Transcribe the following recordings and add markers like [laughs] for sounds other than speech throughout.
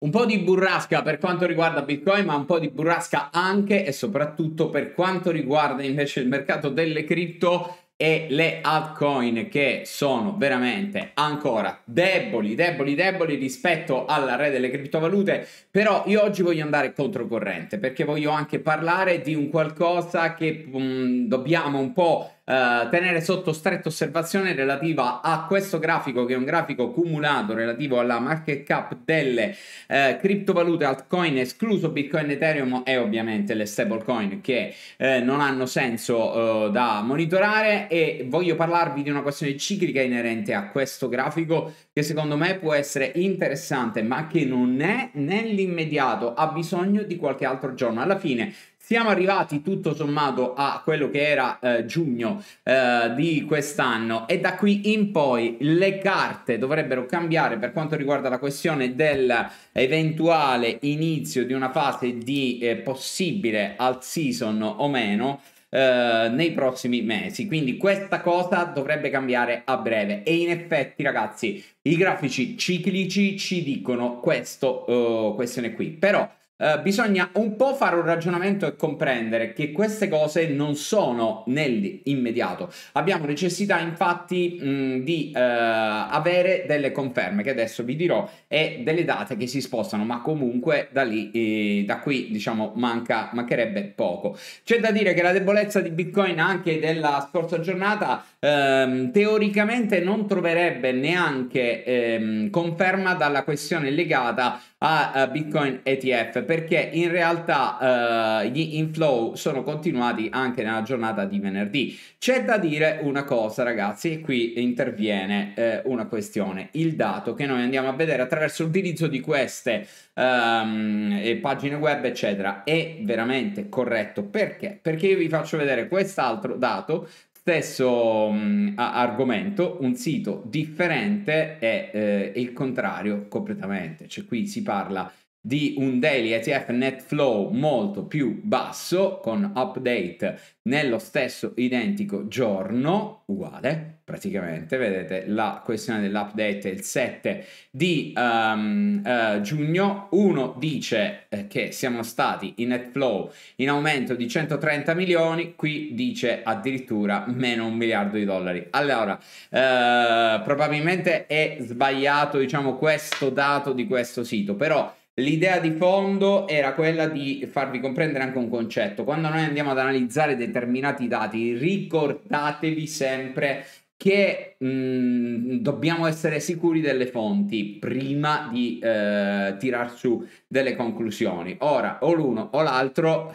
Un po' di burrasca per quanto riguarda Bitcoin, ma un po' di burrasca anche e soprattutto per quanto riguarda invece il mercato delle cripto e le altcoin che sono veramente ancora deboli, deboli, deboli rispetto alla re delle criptovalute, però io oggi voglio andare controcorrente perché voglio anche parlare di un qualcosa che mh, mm, dobbiamo un po' Eh, tenere sotto stretta osservazione relativa a questo grafico che è un grafico cumulato relativo alla market cap delle eh, criptovalute altcoin escluso Bitcoin, Ethereum e ovviamente le stablecoin che eh, non hanno senso eh, da monitorare e voglio parlarvi di una questione ciclica inerente a questo grafico che secondo me può essere interessante ma che non è nell'immediato ha bisogno di qualche altro giorno alla fine siamo arrivati tutto sommato a quello che era eh, giugno eh, di quest'anno e da qui in poi le carte dovrebbero cambiare per quanto riguarda la questione dell'eventuale inizio di una fase di eh, possibile alt season o meno eh, nei prossimi mesi. Quindi questa cosa dovrebbe cambiare a breve. E in effetti, ragazzi, i grafici ciclici ci dicono questo uh, questione qui. Però eh, bisogna un po' fare un ragionamento e comprendere che queste cose non sono nell'immediato. Abbiamo necessità infatti mh, mm, di uh, avere delle conferme che adesso vi dirò e delle date che si spostano, ma comunque da lì, eh, da qui diciamo manca, mancherebbe poco. C'è da dire che la debolezza di Bitcoin anche della scorsa giornata ehm, teoricamente non troverebbe neanche ehm, conferma dalla questione legata a, a Bitcoin ETF perché in realtà eh, gli inflow sono continuati anche nella giornata di venerdì. C'è da dire una cosa ragazzi e qui interviene eh, una questione, il dato che noi andiamo a vedere attraverso l'utilizzo di queste um, pagine web eccetera è veramente corretto perché? Perché io vi faccio vedere quest'altro dato stesso mm, argomento, un sito differente è eh, il contrario completamente, cioè qui si parla di un daily ETF net flow molto più basso con update nello stesso identico giorno uguale praticamente vedete la questione dell'update è il 7 di um, uh, giugno uno dice eh, che siamo stati in net flow in aumento di 130 milioni qui dice addirittura meno un miliardo di dollari allora uh, probabilmente è sbagliato diciamo questo dato di questo sito però L'idea di fondo era quella di farvi comprendere anche un concetto. Quando noi andiamo ad analizzare determinati dati, ricordatevi sempre che mh, mm, dobbiamo essere sicuri delle fonti prima di eh, tirar su delle conclusioni. Ora, o l'uno o l'altro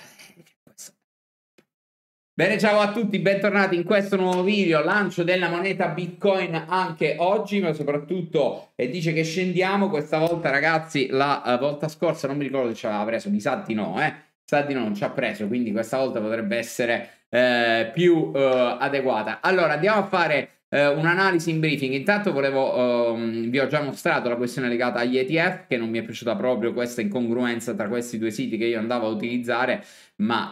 Bene, ciao a tutti, bentornati in questo nuovo video, lancio della moneta Bitcoin anche oggi, ma soprattutto eh, dice che scendiamo, questa volta ragazzi, la eh, volta scorsa non mi ricordo se ci aveva preso, mi sa di no, eh, sa di no, non ci ha preso, quindi questa volta potrebbe essere eh, più eh, adeguata. Allora, andiamo a fare eh, un'analisi in briefing. Intanto volevo, ehm, vi ho già mostrato la questione legata agli ETF, che non mi è piaciuta proprio questa incongruenza tra questi due siti che io andavo a utilizzare, ma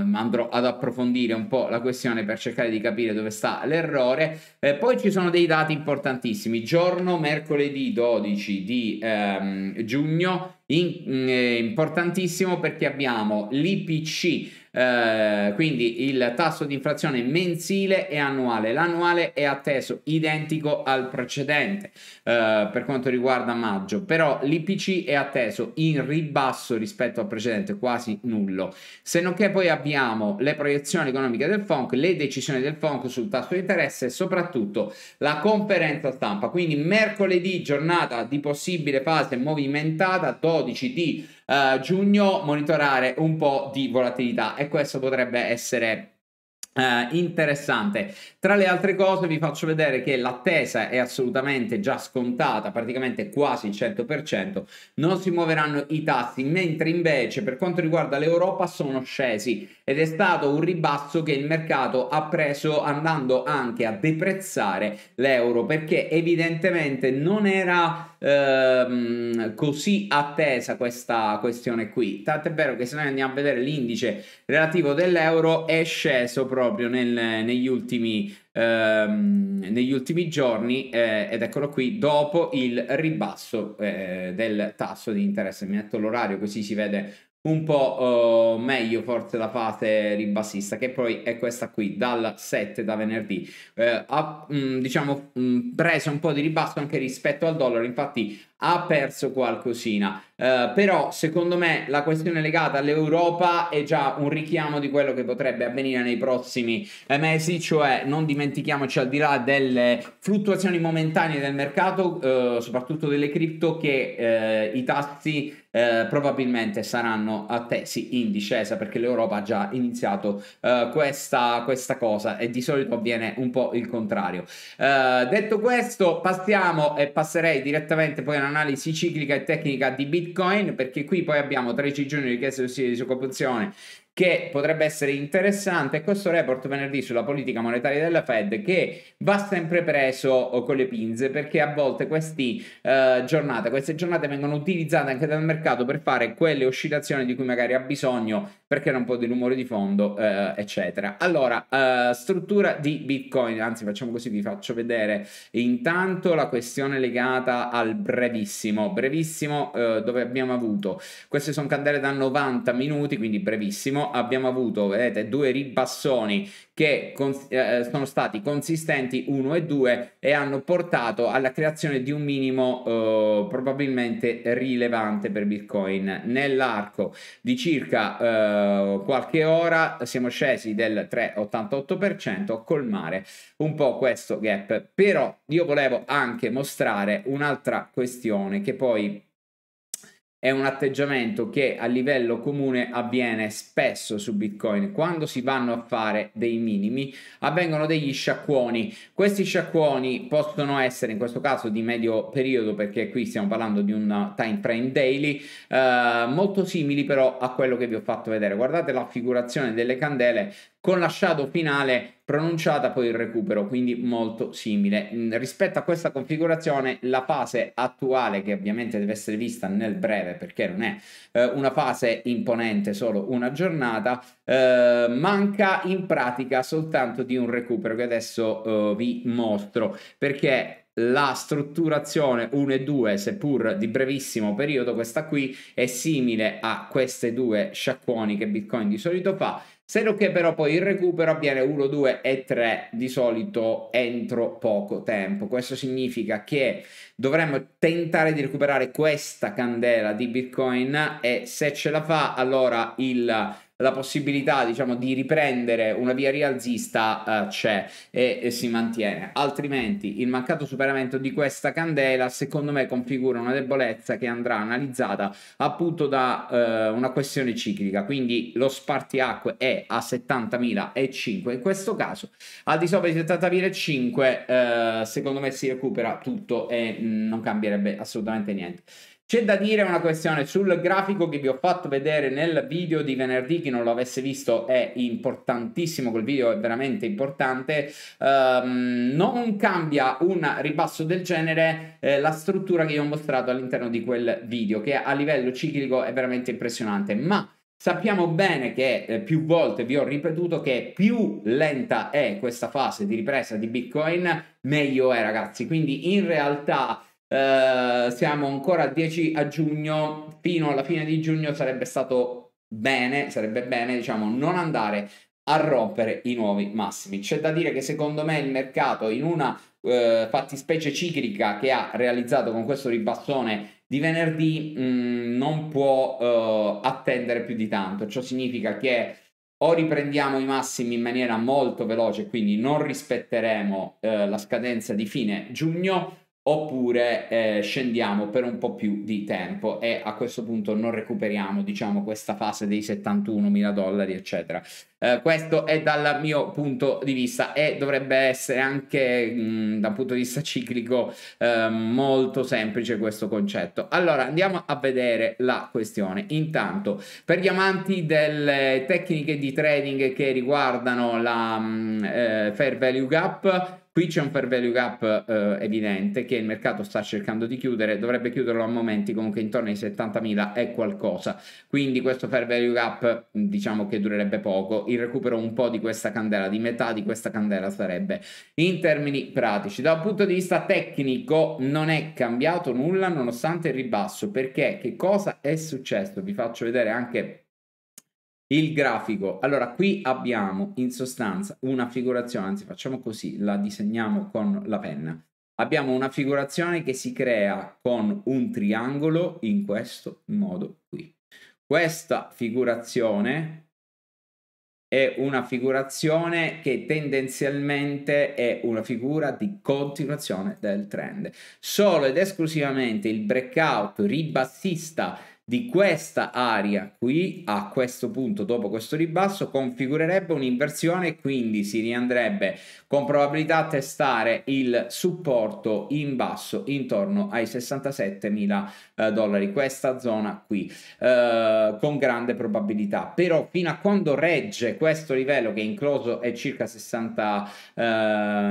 ehm, andrò ad approfondire un po' la questione per cercare di capire dove sta l'errore. Eh, poi ci sono dei dati importantissimi. Giorno mercoledì 12 di ehm, giugno, in, eh, importantissimo perché abbiamo l'IPC eh, quindi il tasso di inflazione mensile e annuale. L'annuale è atteso identico al precedente eh, per quanto riguarda maggio, però l'IPC è atteso in ribasso rispetto al precedente, quasi nullo. Se non che poi abbiamo le proiezioni economiche del FONC, le decisioni del FONC sul tasso di interesse e soprattutto la conferenza stampa. Quindi mercoledì giornata di possibile fase movimentata, 12 di eh, giugno monitorare un po' di volatilità e questo potrebbe essere Uh, interessante. Tra le altre cose vi faccio vedere che l'attesa è assolutamente già scontata, praticamente quasi il 100%, non si muoveranno i tassi, mentre invece per quanto riguarda l'Europa sono scesi ed è stato un ribasso che il mercato ha preso andando anche a deprezzare l'euro perché evidentemente non era ehm, così attesa questa questione qui. Tant'è vero che se noi andiamo a vedere l'indice relativo dell'euro è sceso proprio nel, negli, ultimi, ehm, negli ultimi giorni eh, ed eccolo qui dopo il ribasso eh, del tasso di interesse. Mi metto l'orario così si vede un po' uh, meglio forse la fase ribassista che poi è questa qui dal 7 da venerdì eh, ha mh, mm, diciamo mh, mm, preso un po' di ribasso anche rispetto al dollaro infatti ha perso qualcosina. Uh, però secondo me la questione legata all'Europa è già un richiamo di quello che potrebbe avvenire nei prossimi eh, mesi, cioè non dimentichiamoci al di là delle fluttuazioni momentanee del mercato, uh, soprattutto delle cripto, che uh, i tassi probabilmente saranno attesi in discesa perché l'Europa ha già iniziato questa, questa, cosa e di solito avviene un po' il contrario. detto questo, passiamo e passerei direttamente poi alla un'analisi ciclica e tecnica di Bitcoin perché qui poi abbiamo 13 giorni di richiesta di disoccupazione, che potrebbe essere interessante. Questo report venerdì sulla politica monetaria della Fed che va sempre preso oh, con le pinze perché a volte questi, eh, giornate, queste giornate vengono utilizzate anche dal mercato per fare quelle oscillazioni di cui magari ha bisogno perché era un po' di rumore di fondo, eh, eccetera. Allora, eh, struttura di Bitcoin, anzi facciamo così, vi faccio vedere intanto la questione legata al brevissimo, brevissimo eh, dove abbiamo avuto, queste sono candele da 90 minuti, quindi brevissimo, abbiamo avuto, vedete, due ribassoni che con, eh, sono stati consistenti 1 e 2 e hanno portato alla creazione di un minimo eh, probabilmente rilevante per Bitcoin. Nell'arco di circa eh, qualche ora siamo scesi del 3,88% a colmare un po' questo gap. Però io volevo anche mostrare un'altra questione che poi è un atteggiamento che a livello comune avviene spesso su Bitcoin. Quando si vanno a fare dei minimi avvengono degli sciacquoni. Questi sciacquoni possono essere in questo caso di medio periodo perché qui stiamo parlando di un time frame daily eh, molto simili però a quello che vi ho fatto vedere. Guardate la figurazione delle candele con la shadow finale pronunciata poi il recupero, quindi molto simile. Mm, rispetto a questa configurazione, la fase attuale, che ovviamente deve essere vista nel breve perché non è eh, una fase imponente, solo una giornata, eh, manca in pratica soltanto di un recupero che adesso eh, vi mostro perché la strutturazione 1 e 2, seppur di brevissimo periodo, questa qui è simile a queste due sciacquoni che Bitcoin di solito fa, se non che però poi il recupero avviene 1, 2 e 3 di solito entro poco tempo. Questo significa che dovremmo tentare di recuperare questa candela di Bitcoin e se ce la fa allora il la possibilità diciamo, di riprendere una via rialzista eh, c'è e, e, si mantiene. Altrimenti il mancato superamento di questa candela secondo me configura una debolezza che andrà analizzata appunto da eh, una questione ciclica, quindi lo spartiacque è a 70.005 in questo caso, al di sopra di 70.005 eh, secondo me si recupera tutto e mh, mm, non cambierebbe assolutamente niente. C'è da dire una questione sul grafico che vi ho fatto vedere nel video di venerdì, chi non lo avesse visto è importantissimo, quel video è veramente importante, um, non cambia un ribasso del genere eh, la struttura che io ho mostrato all'interno di quel video, che a livello ciclico è veramente impressionante, ma Sappiamo bene che eh, più volte vi ho ripetuto che più lenta è questa fase di ripresa di Bitcoin, meglio è ragazzi, quindi in realtà eh, siamo ancora a 10 a giugno, fino alla fine di giugno sarebbe stato bene, sarebbe bene diciamo non andare a rompere i nuovi massimi. C'è da dire che secondo me il mercato in una uh, fattispecie ciclica che ha realizzato con questo ribassone di venerdì mh, mm, non può uh, attendere più di tanto, ciò significa che o riprendiamo i massimi in maniera molto veloce, quindi non rispetteremo la scadenza di fine giugno, oppure eh, scendiamo per un po' più di tempo e a questo punto non recuperiamo diciamo questa fase dei 71 mila dollari eccetera eh, questo è dal mio punto di vista e dovrebbe essere anche mh, mm, da punto di vista ciclico eh, molto semplice questo concetto allora andiamo a vedere la questione intanto per gli amanti delle tecniche di trading che riguardano la mh, mm, eh, fair value gap Qui c'è un fair value gap eh, evidente che il mercato sta cercando di chiudere, dovrebbe chiuderlo a momenti comunque intorno ai 70.000 è qualcosa. Quindi questo fair value gap diciamo che durerebbe poco, il recupero un po' di questa candela, di metà di questa candela sarebbe in termini pratici. Dal punto di vista tecnico non è cambiato nulla nonostante il ribasso, perché che cosa è successo? Vi faccio vedere anche il grafico, allora qui abbiamo in sostanza una figurazione, anzi facciamo così, la disegniamo con la penna. Abbiamo una figurazione che si crea con un triangolo in questo modo qui. Questa figurazione è una figurazione che tendenzialmente è una figura di continuazione del trend. Solo ed esclusivamente il breakout ribassista di questa area qui a questo punto dopo questo ribasso configurerebbe un'inversione e quindi si riandrebbe con probabilità a testare il supporto in basso intorno ai 67 mila eh, dollari questa zona qui eh, con grande probabilità però fino a quando regge questo livello che incluso è circa 69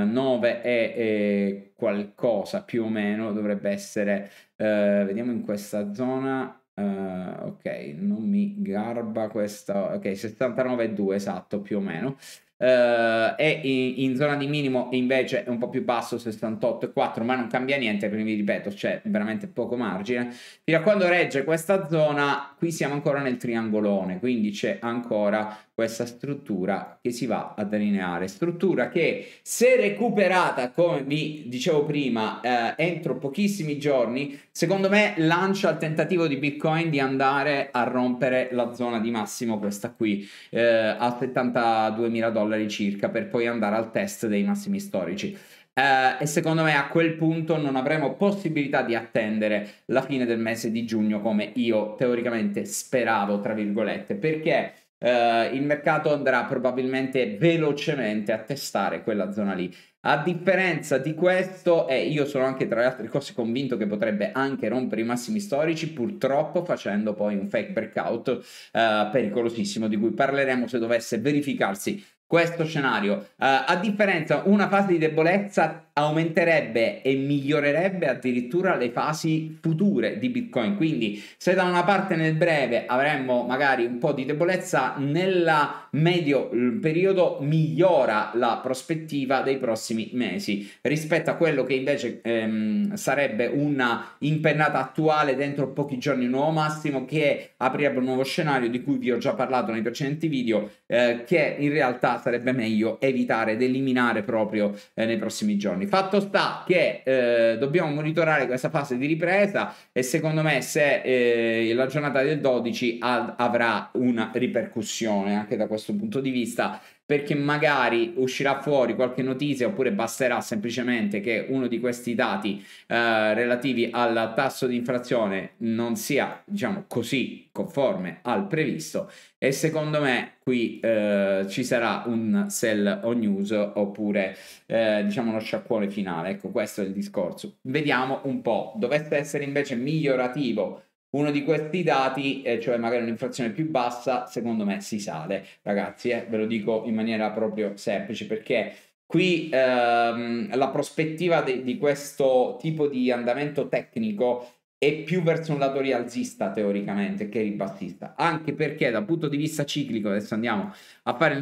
eh, e, e qualcosa più o meno dovrebbe essere eh, vediamo in questa zona Uh, ok, non mi garba questa. Ok, 69,2 esatto, più o meno. Uh, e in, in, zona di minimo invece è un po' più basso 68,4 ma non cambia niente quindi vi ripeto c'è veramente poco margine fino a quando regge questa zona qui siamo ancora nel triangolone quindi c'è ancora questa struttura che si va ad allineare. Struttura che se recuperata, come vi dicevo prima, eh, entro pochissimi giorni, secondo me lancia il tentativo di Bitcoin di andare a rompere la zona di massimo, questa qui, eh, a 72.000 dollari circa, per poi andare al test dei massimi storici. Uh, e secondo me a quel punto non avremo possibilità di attendere la fine del mese di giugno come io teoricamente speravo, tra virgolette, perché eh, il mercato andrà probabilmente velocemente a testare quella zona lì. A differenza di questo, e eh, io sono anche tra le altre cose convinto che potrebbe anche rompere i massimi storici, purtroppo facendo poi un fake breakout eh, pericolosissimo di cui parleremo se dovesse verificarsi questo scenario. Uh, a differenza, una fase di debolezza aumenterebbe e migliorerebbe addirittura le fasi future di Bitcoin. Quindi, se da una parte nel breve avremmo magari un po' di debolezza, nel medio periodo migliora la prospettiva dei prossimi mesi rispetto a quello che invece ehm, sarebbe una impennata attuale dentro pochi giorni, un nuovo massimo che aprirebbe un nuovo scenario di cui vi ho già parlato nei precedenti video eh, che in realtà sarebbe meglio evitare ed eliminare proprio eh, nei prossimi giorni. Fatto sta che eh, dobbiamo monitorare questa fase di ripresa e secondo me se eh, la giornata del 12 ad, avrà una ripercussione anche da questo punto di vista perché magari uscirà fuori qualche notizia oppure basterà semplicemente che uno di questi dati eh, relativi al tasso di inflazione non sia diciamo così conforme al previsto e secondo me qui eh, ci sarà un sell on news oppure eh, diciamo uno sciacquone finale ecco questo è il discorso vediamo un po' dovesse essere invece migliorativo uno di questi dati, eh, cioè magari un'inflazione più bassa, secondo me si sale, ragazzi, eh, ve lo dico in maniera proprio semplice perché qui ehm, la prospettiva de- di questo tipo di andamento tecnico è più verso un lato rialzista teoricamente che ribattista anche perché dal punto di vista ciclico, adesso andiamo a fare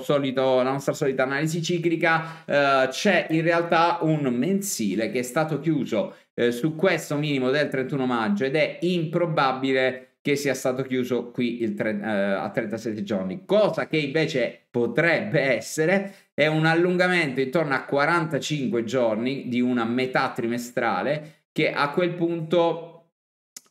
solito, la nostra solita analisi ciclica, eh, c'è in realtà un mensile che è stato chiuso eh, su questo minimo del 31 maggio ed è improbabile che sia stato chiuso qui tre, eh, a 37 giorni, cosa che invece potrebbe essere è un allungamento intorno a 45 giorni di una metà trimestrale che a quel punto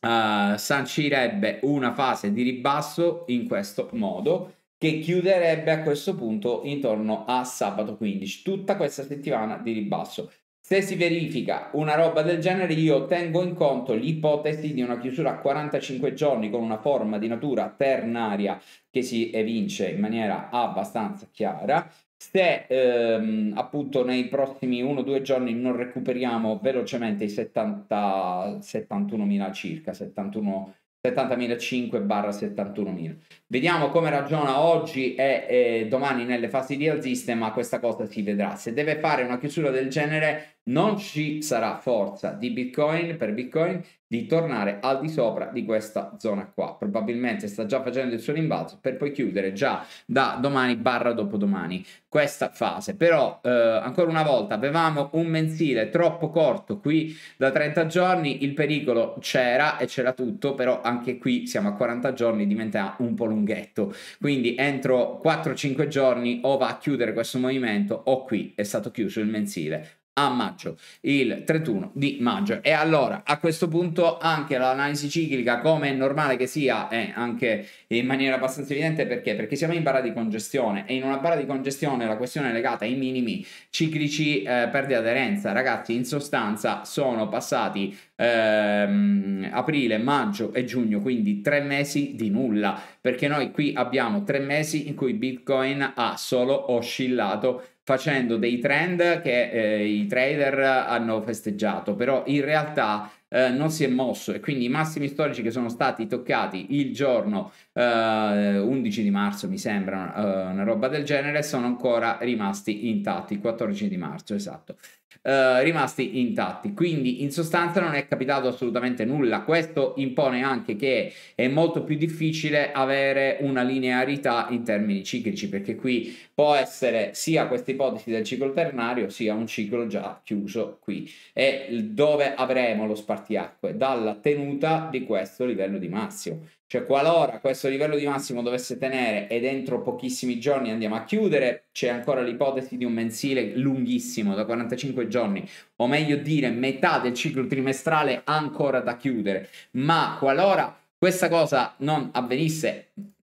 uh, sancirebbe una fase di ribasso in questo modo che chiuderebbe a questo punto intorno a sabato 15, tutta questa settimana di ribasso. Se si verifica una roba del genere, io tengo in conto l'ipotesi di una chiusura a 45 giorni con una forma di natura ternaria che si evince in maniera abbastanza chiara se ehm, appunto nei prossimi 1-2 giorni non recuperiamo velocemente i 70, 71.000 circa, 71, 70.005 barra 71.000. Vediamo come ragiona oggi e, e domani nelle fasi di alziste, ma questa cosa si vedrà. Se deve fare una chiusura del genere, non ci sarà forza di Bitcoin per Bitcoin di tornare al di sopra di questa zona qua. Probabilmente sta già facendo il suo rimbalzo per poi chiudere già da domani barra dopodomani questa fase. Però eh, ancora una volta avevamo un mensile troppo corto qui da 30 giorni, il pericolo c'era e c'era tutto, però anche qui siamo a 40 giorni, diventa un po' lunghetto. Quindi entro 4-5 giorni o va a chiudere questo movimento o qui è stato chiuso il mensile a maggio, il 31 di maggio. E allora a questo punto anche l'analisi ciclica, come è normale che sia, è anche in maniera abbastanza evidente perché? Perché siamo in barra di congestione e in una barra di congestione la questione è legata ai minimi ciclici eh, per aderenza. Ragazzi, in sostanza sono passati ehm, aprile, maggio e giugno, quindi tre mesi di nulla, perché noi qui abbiamo tre mesi in cui Bitcoin ha solo oscillato facendo dei trend che eh, i trader hanno festeggiato, però in realtà eh, non si è mosso e quindi i massimi storici che sono stati toccati il giorno eh, 11 di marzo, mi sembra eh, una roba del genere, sono ancora rimasti intatti, 14 di marzo, esatto. Eh, rimasti intatti. Quindi in sostanza non è capitato assolutamente nulla. Questo impone anche che è molto più difficile avere una linearità in termini ciclici, perché qui può essere sia questa ipotesi del ciclo ternario, sia un ciclo già chiuso qui. E dove avremo lo spartiacque? Dalla tenuta di questo livello di massimo. Cioè, qualora questo livello di massimo dovesse tenere e dentro pochissimi giorni andiamo a chiudere, c'è ancora l'ipotesi di un mensile lunghissimo, da 45 giorni, o meglio dire metà del ciclo trimestrale ancora da chiudere. Ma qualora questa cosa non avvenisse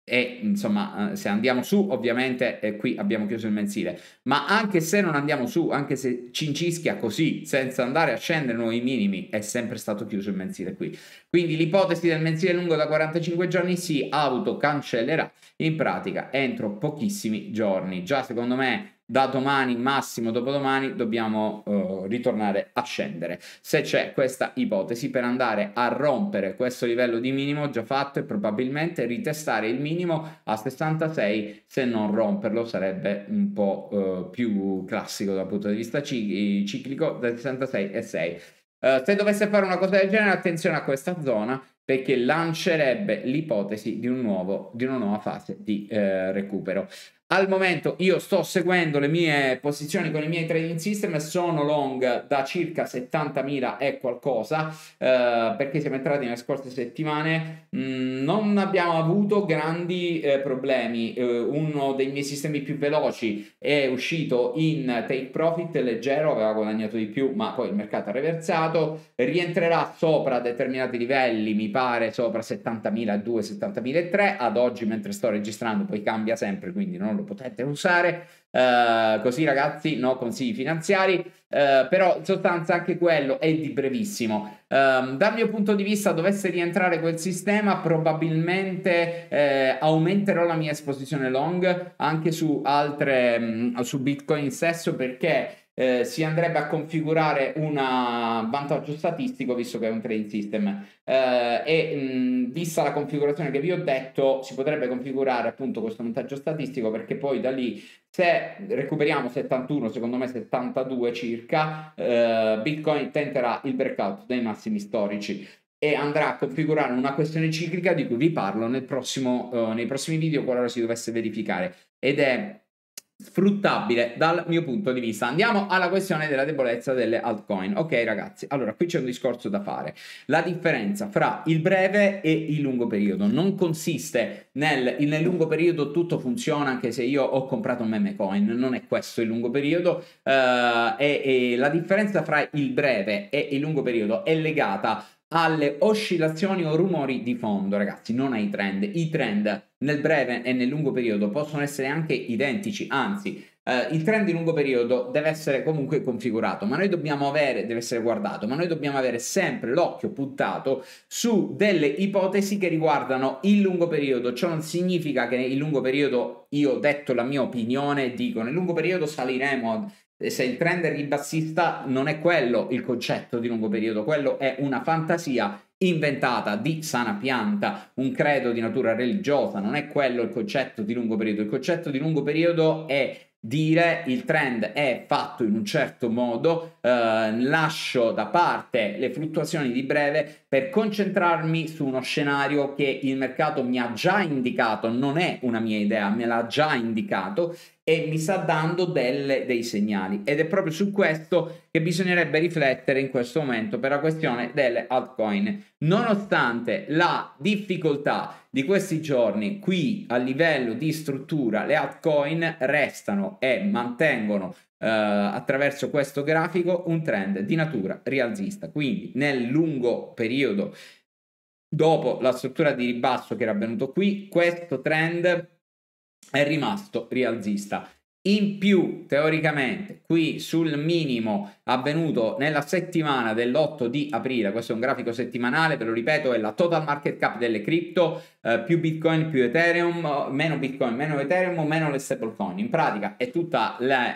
e insomma eh, se andiamo su ovviamente eh, qui abbiamo chiuso il mensile ma anche se non andiamo su anche se cincischia così senza andare a scendere nuovi minimi è sempre stato chiuso il mensile qui quindi l'ipotesi del mensile lungo da 45 giorni si auto cancellerà in pratica entro pochissimi giorni già secondo me da domani massimo dopodomani dobbiamo eh, ritornare a scendere. Se c'è questa ipotesi per andare a rompere questo livello di minimo già fatto e probabilmente ritestare il minimo a 66, se non romperlo sarebbe un po' eh, più classico dal punto di vista ciclico da 66 e 6. Uh, eh, se dovesse fare una cosa del genere, attenzione a questa zona perché lancerebbe l'ipotesi di, un nuovo, di una nuova fase di eh, recupero. Al momento io sto seguendo le mie posizioni con i miei trading system, sono long da circa 70.000 e qualcosa eh, perché siamo entrati nelle scorse settimane, mm, non abbiamo avuto grandi eh, problemi, eh, uno dei miei sistemi più veloci è uscito in take profit leggero, aveva guadagnato di più ma poi il mercato ha reversato, rientrerà sopra determinati livelli, mi pare sopra 70.000, 70.000 2, e 3, ad oggi mentre sto registrando poi cambia sempre quindi non lo potete usare. Uh, così ragazzi, no consigli finanziari, uh, però in sostanza anche quello è di brevissimo. Um, dal mio punto di vista, dovesse rientrare quel sistema, probabilmente eh, aumenterò la mia esposizione long anche su altre, mh, mm, su Bitcoin stesso perché eh, si andrebbe a configurare un eh, vantaggio statistico visto che è un trading system eh, e mh, vista la configurazione che vi ho detto si potrebbe configurare appunto questo vantaggio statistico perché poi da lì se recuperiamo 71 secondo me 72 circa eh, bitcoin tenterà il breakout dei massimi storici e andrà a configurare una questione ciclica di cui vi parlo nel prossimo, eh, nei prossimi video qualora si dovesse verificare ed è sfruttabile dal mio punto di vista. Andiamo alla questione della debolezza delle altcoin. Ok ragazzi, allora qui c'è un discorso da fare. La differenza fra il breve e il lungo periodo non consiste nel, nel lungo periodo tutto funziona anche se io ho comprato un meme coin, non è questo il lungo periodo uh, e, e la differenza fra il breve e il lungo periodo è legata alle oscillazioni o rumori di fondo, ragazzi, non ai trend. I trend nel breve e nel lungo periodo possono essere anche identici, anzi, eh, il trend di lungo periodo deve essere comunque configurato, ma noi dobbiamo avere, deve essere guardato, ma noi dobbiamo avere sempre l'occhio puntato su delle ipotesi che riguardano il lungo periodo. Ciò non significa che il lungo periodo, io ho detto la mia opinione, dico nel lungo periodo saliremo se il trend è ribassista non è quello il concetto di lungo periodo, quello è una fantasia inventata di sana pianta, un credo di natura religiosa, non è quello il concetto di lungo periodo. Il concetto di lungo periodo è dire il trend è fatto in un certo modo, eh, lascio da parte le fluttuazioni di breve per concentrarmi su uno scenario che il mercato mi ha già indicato, non è una mia idea, me l'ha già indicato e mi sta dando delle, dei segnali ed è proprio su questo che bisognerebbe riflettere in questo momento per la questione delle altcoin nonostante la difficoltà di questi giorni qui a livello di struttura le altcoin restano e mantengono eh, attraverso questo grafico un trend di natura rialzista quindi nel lungo periodo dopo la struttura di ribasso che era avvenuto qui questo trend è rimasto rialzista. In più, teoricamente, qui sul minimo avvenuto nella settimana dell'8 di aprile, questo è un grafico settimanale, ve lo ripeto, è la total market cap delle cripto, eh, più Bitcoin, più Ethereum, eh, meno Bitcoin, meno Ethereum, meno le stablecoin. In pratica è tutto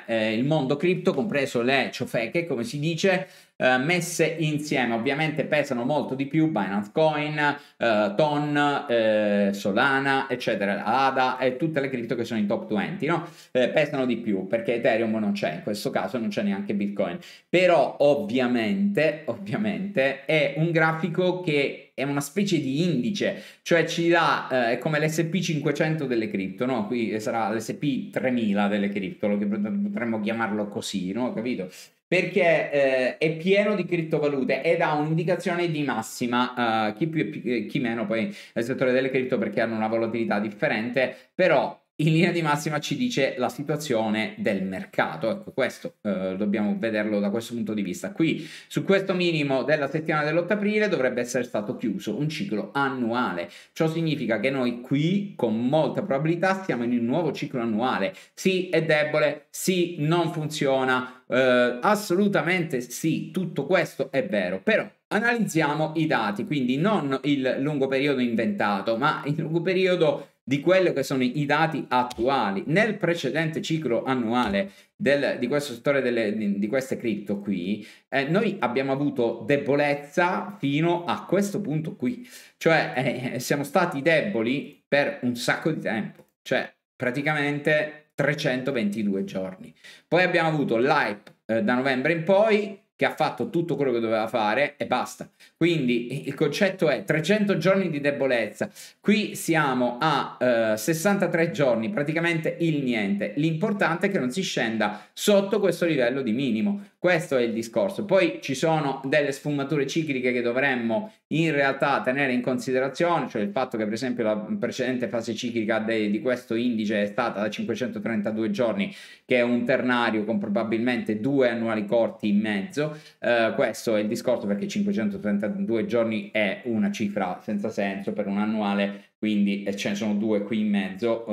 eh, il mondo cripto, compreso le ciofeche, come si dice, eh, messe insieme. Ovviamente pesano molto di più Binance Coin, eh, Ton, eh, Solana, eccetera, ADA e tutte le cripto che sono in top 20, no? Eh, pesano di più perché Ethereum non c'è, in questo caso non c'è neanche Bitcoin. Però ovviamente, ovviamente è un grafico che è una specie di indice, cioè ci dà, eh, come l'SP500 delle cripto, no? Qui sarà l'SP3000 delle cripto, potremmo chiamarlo così, no? Capito? perché eh, è pieno di criptovalute ed ha un'indicazione di massima, uh, chi più e chi meno poi nel settore delle cripto perché hanno una volatilità differente, però in linea di massima ci dice la situazione del mercato. Ecco, questo eh, dobbiamo vederlo da questo punto di vista. Qui su questo minimo della settimana dell'8 aprile dovrebbe essere stato chiuso un ciclo annuale. Ciò significa che noi qui con molta probabilità stiamo in un nuovo ciclo annuale. Sì, è debole, sì, non funziona, eh, assolutamente sì, tutto questo è vero, però analizziamo i dati, quindi non il lungo periodo inventato, ma il lungo periodo di quelli che sono i dati attuali. Nel precedente ciclo annuale del, di questo settore delle, di, di, queste cripto qui, eh, noi abbiamo avuto debolezza fino a questo punto qui, cioè eh, siamo stati deboli per un sacco di tempo, cioè praticamente 322 giorni. Poi abbiamo avuto l'hype eh, da novembre in poi, che ha fatto tutto quello che doveva fare e basta. Quindi il concetto è 300 giorni di debolezza. Qui siamo a eh, 63 giorni, praticamente il niente. L'importante è che non si scenda sotto questo livello di minimo. Questo è il discorso. Poi ci sono delle sfumature cicliche che dovremmo in realtà tenere in considerazione, cioè il fatto che per esempio la precedente fase ciclica de- di questo indice è stata da 532 giorni, che è un ternario con probabilmente due annuali corti in mezzo. Eh, questo è il discorso perché 532 giorni è una cifra senza senso per un annuale quindi ce ne sono due qui in mezzo,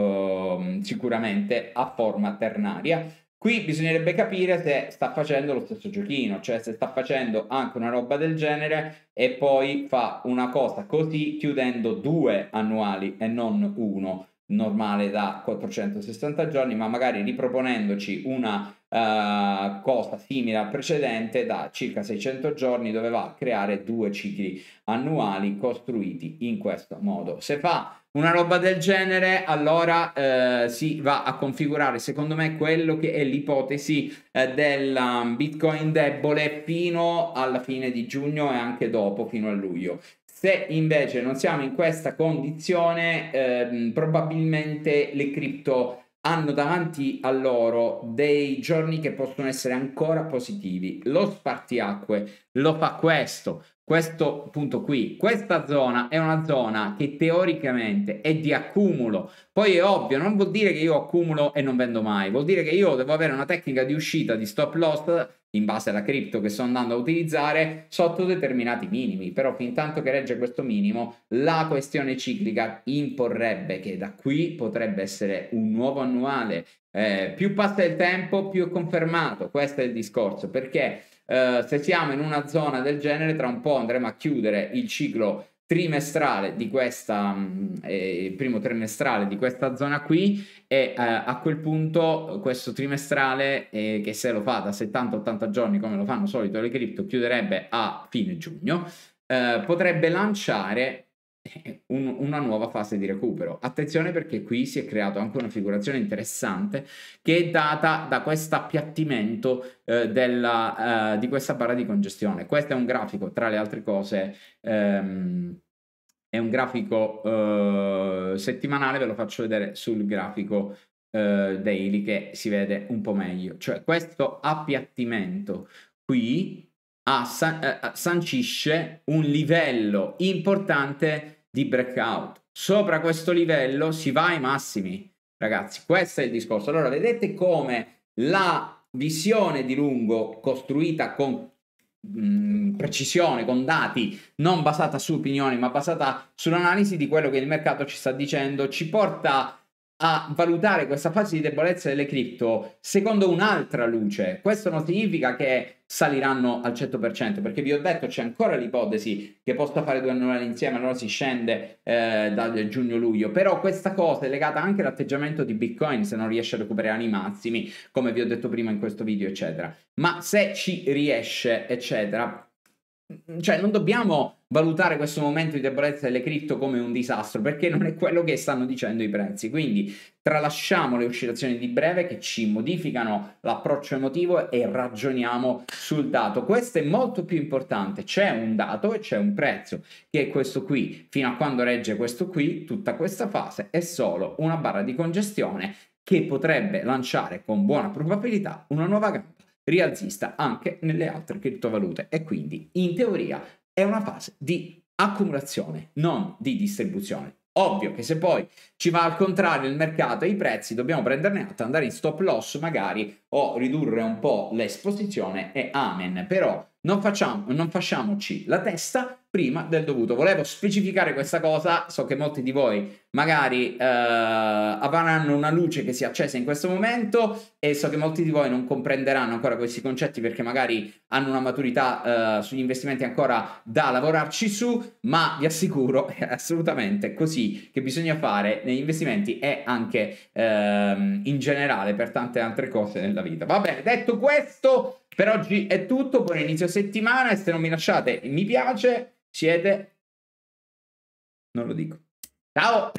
eh, sicuramente a forma ternaria. Qui bisognerebbe capire se sta facendo lo stesso giochino, cioè se sta facendo anche una roba del genere e poi fa una cosa così chiudendo due annuali e non uno normale da 460 giorni, ma magari riproponendoci una uh, cosa simile al precedente da circa 600 giorni dove va a creare due cicli annuali costruiti in questo modo. Se fa una roba del genere, allora eh, si va a configurare, secondo me, quello che è l'ipotesi eh, del um, Bitcoin debole fino alla fine di giugno e anche dopo, fino a luglio. Se invece non siamo in questa condizione, ehm, probabilmente le cripto hanno davanti a loro dei giorni che possono essere ancora positivi. Lo spartiacque lo fa questo, questo punto qui, questa zona è una zona che teoricamente è di accumulo, poi è ovvio, non vuol dire che io accumulo e non vendo mai, vuol dire che io devo avere una tecnica di uscita di stop loss in base alla cripto che sto andando a utilizzare sotto determinati minimi, però fin tanto che regge questo minimo la questione ciclica imporrebbe che da qui potrebbe essere un nuovo annuale, eh, più passa il tempo più è confermato, questo è il discorso, perché eh, se siamo in una zona del genere, tra un po' andremo a chiudere il ciclo trimestrale di questa, mm, eh, primo trimestrale di questa zona qui e eh, a quel punto questo trimestrale eh, che se lo fa da 70-80 giorni come lo fanno solito le cripto chiuderebbe a fine giugno, eh, potrebbe lanciare eh, un, una nuova fase di recupero. Attenzione perché qui si è creata anche una figurazione interessante che è data da questo appiattimento eh, della, eh, di questa barra di congestione. Questo è un grafico, tra le altre cose, ehm, è un grafico eh, settimanale, ve lo faccio vedere sul grafico eh, daily che si vede un po' meglio. Cioè questo appiattimento qui a a eh, eh, sancisce un livello importante di breakout. Sopra questo livello si va ai massimi, ragazzi. Questo è il discorso. Allora, vedete come la visione di lungo costruita con mm, precisione, con dati, non basata su opinioni, ma basata sull'analisi di quello che il mercato ci sta dicendo, ci porta a valutare questa fase di debolezza delle cripto secondo un'altra luce. Questo non significa che saliranno al 100%, perché vi ho detto c'è ancora l'ipotesi che possa fare due annuali insieme, allora si scende eh, da giugno-luglio, però questa cosa è legata anche all'atteggiamento di Bitcoin se non riesce a recuperare i massimi, come vi ho detto prima in questo video, eccetera. Ma se ci riesce, eccetera, cioè non dobbiamo valutare questo momento di debolezza delle cripto come un disastro, perché non è quello che stanno dicendo i prezzi. Quindi tralasciamo le oscillazioni di breve che ci modificano l'approccio emotivo e ragioniamo sul dato. Questo è molto più importante. C'è un dato e c'è un prezzo, che è questo qui. Fino a quando regge questo qui, tutta questa fase è solo una barra di congestione che potrebbe lanciare con buona probabilità una nuova gamba rialzista anche nelle altre criptovalute e quindi in teoria è una fase di accumulazione, non di distribuzione. Ovvio che se poi ci va al contrario il mercato e i prezzi, dobbiamo prenderne atto, andare in stop loss magari o ridurre un po' l'esposizione e amen. Però non, facciamo, non facciamoci la testa, prima del dovuto. Volevo specificare questa cosa, so che molti di voi magari eh, avranno una luce che si è accesa in questo momento e so che molti di voi non comprenderanno ancora questi concetti perché magari hanno una maturità eh, sugli investimenti ancora da lavorarci su, ma vi assicuro [laughs] è assolutamente così che bisogna fare negli investimenti e anche eh, in generale per tante altre cose nella vita. Va bene, detto questo per oggi è tutto, buon inizio settimana e se non mi lasciate mi piace siete... Non lo dico. Ciao!